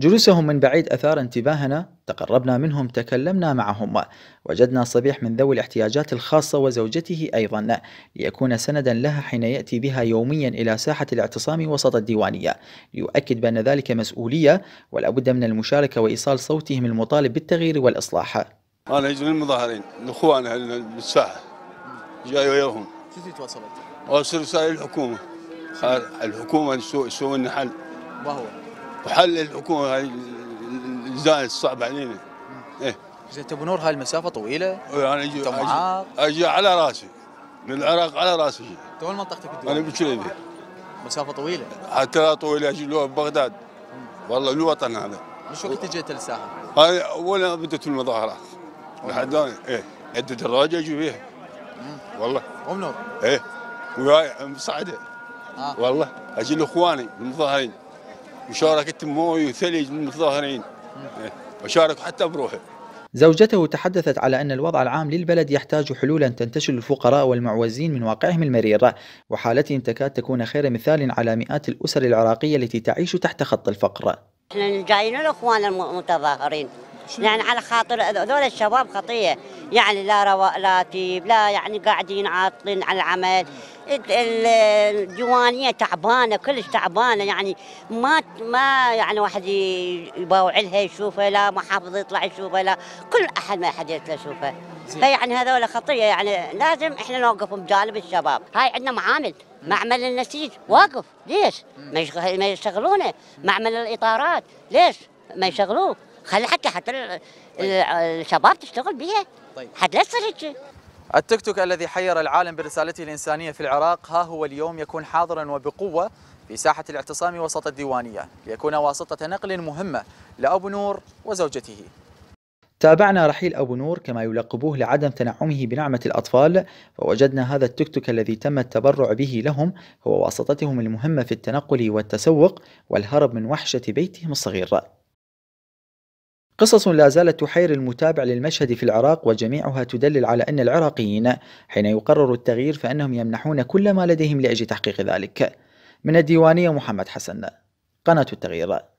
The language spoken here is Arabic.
جلوسهم من بعيد أثار انتباهنا تقربنا منهم تكلمنا معهم وجدنا صبيح من ذوي الاحتياجات الخاصة وزوجته أيضا ليكون سندا لها حين يأتي بها يوميا إلى ساحة الاعتصام وسط الديوانية ليؤكد بأن ذلك مسؤولية ولا بد من المشاركة وإيصال صوتهم المطالب بالتغيير والإصلاح أنا أجل المظاهرين الأخوان بالساحة جاي وياهم كيف تواصلت؟ أوصل رسائل الحكومة الحكومة سوء لنا حل ما هو؟ وحل الحكومه هاي الزايد الصعب علينا ايه زين ابو نور هاي المسافه طويله إيه، انا اجي معاك اجي على راسي من العراق على راسي انت وين منطقتك انا بكليبي مسافه طويله حتى لا طويله اجي لو بغداد والله الوطن هذا مش وقت جيت للساحل؟ هاي اول بدت المظاهرات لحد الان ايه عده دراجه اجي فيها والله ام نور ايه وياي مصعده آه. والله اجي لاخواني المظاهرين وشاركت موي وثلج من المتظاهرين وشارك إيه، حتى بروحه زوجته تحدثت على أن الوضع العام للبلد يحتاج حلولا تنتشل الفقراء والمعوزين من واقعهم المرير وحالتهم تكاد تكون خير مثال على مئات الأسر العراقية التي تعيش تحت خط الفقر احنا جايين الاخوان المتظاهرين يعني على خاطر هذول الشباب خطيه يعني لا رواتب لا يعني قاعدين عاطلين على العمل الديوانيه تعبانه كلش تعبانه يعني ما ما يعني واحد يباوع لها يشوفها لا محافظ يطلع يشوفها لا كل احد ما حد يطلع يشوفها فيعني هذول خطيه يعني لازم احنا نوقف بجانب الشباب هاي عندنا معامل معمل النسيج واقف ليش ما يشغلونه معمل الاطارات ليش ما يشغلوه خلي حتى حتى طيب. الشباب تشتغل بيها طيب. حتى لا تصير التيك توك الذي حير العالم برسالته الإنسانية في العراق ها هو اليوم يكون حاضرا وبقوة في ساحة الاعتصام وسط الديوانية ليكون واسطة نقل مهمة لأبو نور وزوجته تابعنا رحيل أبو نور كما يلقبوه لعدم تنعمه بنعمة الأطفال فوجدنا هذا التيك توك الذي تم التبرع به لهم هو واسطتهم المهمة في التنقل والتسوق والهرب من وحشة بيتهم الصغير قصص لا زالت تحير المتابع للمشهد في العراق وجميعها تدلل على أن العراقيين حين يقرروا التغيير فإنهم يمنحون كل ما لديهم لأجل تحقيق ذلك من الديوانية محمد حسن قناة التغييرات